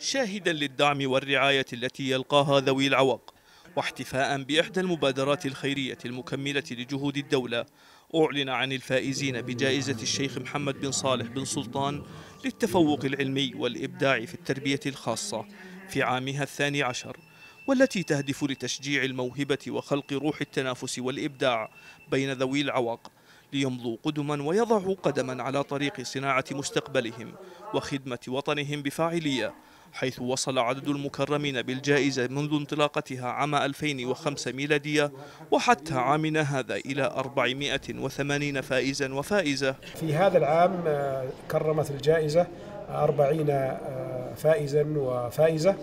شاهدا للدعم والرعاية التي يلقاها ذوي العوق واحتفاء بإحدى المبادرات الخيرية المكملة لجهود الدولة أعلن عن الفائزين بجائزة الشيخ محمد بن صالح بن سلطان للتفوق العلمي والإبداع في التربية الخاصة في عامها الثاني عشر والتي تهدف لتشجيع الموهبة وخلق روح التنافس والإبداع بين ذوي العوق ليمضوا قدما ويضعوا قدما على طريق صناعة مستقبلهم وخدمة وطنهم بفاعلية حيث وصل عدد المكرمين بالجائزة منذ انطلاقتها عام 2005 ميلادية وحتى عامنا هذا إلى 480 فائزا وفائزة في هذا العام آه، كرمت الجائزة 40 آه، فائزا وفائزة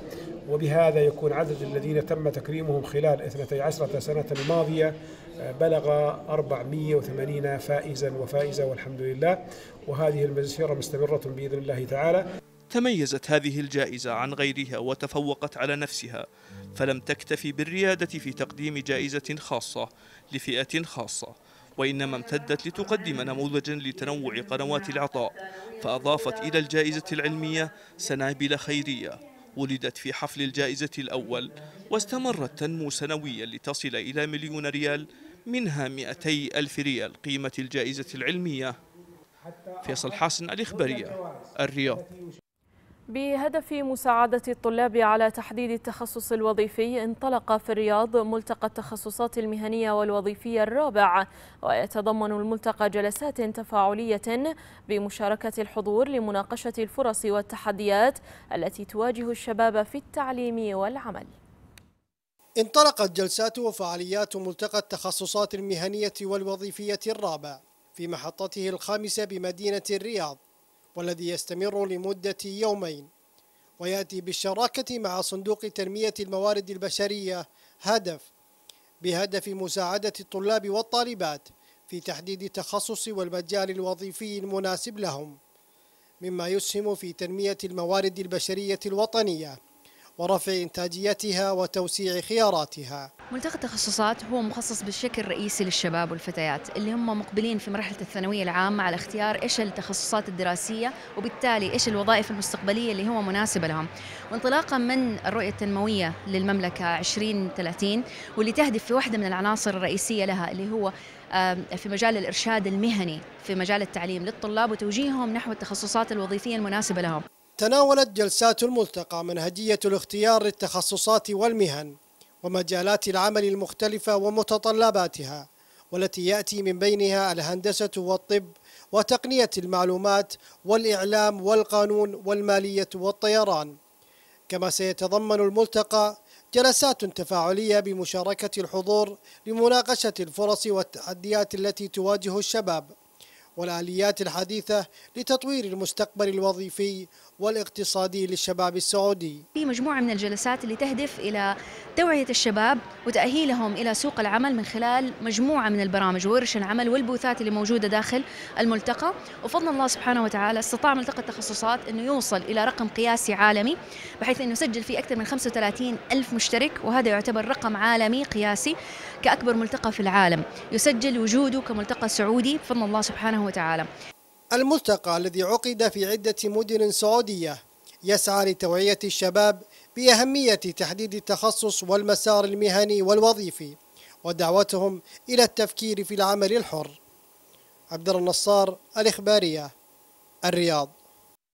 وبهذا يكون عدد الذين تم تكريمهم خلال 12 سنة الماضية آه، بلغ 480 فائزا وفائزة والحمد لله وهذه المسيرة مستمرة بإذن الله تعالى تميزت هذه الجائزة عن غيرها وتفوقت على نفسها فلم تكتفي بالريادة في تقديم جائزة خاصة لفئة خاصة وإنما امتدت لتقدم نموذجا لتنوع قنوات العطاء فأضافت إلى الجائزة العلمية سنابل خيرية ولدت في حفل الجائزة الأول واستمرت تنمو سنويا لتصل إلى مليون ريال منها 200 ألف ريال قيمة الجائزة العلمية فيصل حسن الإخبارية الرياض بهدف مساعدة الطلاب على تحديد التخصص الوظيفي انطلق في الرياض ملتقى التخصصات المهنية والوظيفية الرابع ويتضمن الملتقى جلسات تفاعلية بمشاركة الحضور لمناقشة الفرص والتحديات التي تواجه الشباب في التعليم والعمل انطلقت جلسات وفعاليات ملتقى التخصصات المهنية والوظيفية الرابع في محطته الخامسة بمدينة الرياض والذي يستمر لمدة يومين ويأتي بالشراكة مع صندوق تنمية الموارد البشرية هدف بهدف مساعدة الطلاب والطالبات في تحديد التخصص والمجال الوظيفي المناسب لهم مما يسهم في تنمية الموارد البشرية الوطنية ورفع إنتاجيتها وتوسيع خياراتها ملتقى التخصصات هو مخصص بالشكل الرئيسي للشباب والفتيات اللي هم مقبلين في مرحلة الثانوية العامة على اختيار إيش التخصصات الدراسية وبالتالي إيش الوظائف المستقبلية اللي هو مناسبة لهم وانطلاقا من الرؤية التنموية للمملكة 2030 واللي تهدف في واحدة من العناصر الرئيسية لها اللي هو في مجال الإرشاد المهني في مجال التعليم للطلاب وتوجيههم نحو التخصصات الوظيفية المناسبة لهم تناولت جلسات الملتقى منهجية الاختيار للتخصصات والمهن ومجالات العمل المختلفة ومتطلباتها والتي يأتي من بينها الهندسة والطب وتقنية المعلومات والإعلام والقانون والمالية والطيران كما سيتضمن الملتقى جلسات تفاعلية بمشاركة الحضور لمناقشة الفرص والتحديات التي تواجه الشباب والآليات الحديثة لتطوير المستقبل الوظيفي والاقتصادي للشباب السعودي في مجموعة من الجلسات اللي تهدف إلى توعية الشباب وتأهيلهم إلى سوق العمل من خلال مجموعة من البرامج وورش العمل والبوثات اللي موجودة داخل الملتقى وفضل الله سبحانه وتعالى استطاع ملتقى التخصصات أنه يوصل إلى رقم قياسي عالمي بحيث أنه سجل فيه أكثر من 35 ألف مشترك وهذا يعتبر رقم عالمي قياسي كأكبر ملتقى في العالم يسجل وجوده كملتقى سعودي بفضل الله سبحانه وتعالى الملتقى الذي عقد في عدة مدن سعودية يسعى لتوعية الشباب بأهمية تحديد التخصص والمسار المهني والوظيفي ودعوتهم إلى التفكير في العمل الحر عبد النصار الإخبارية الرياض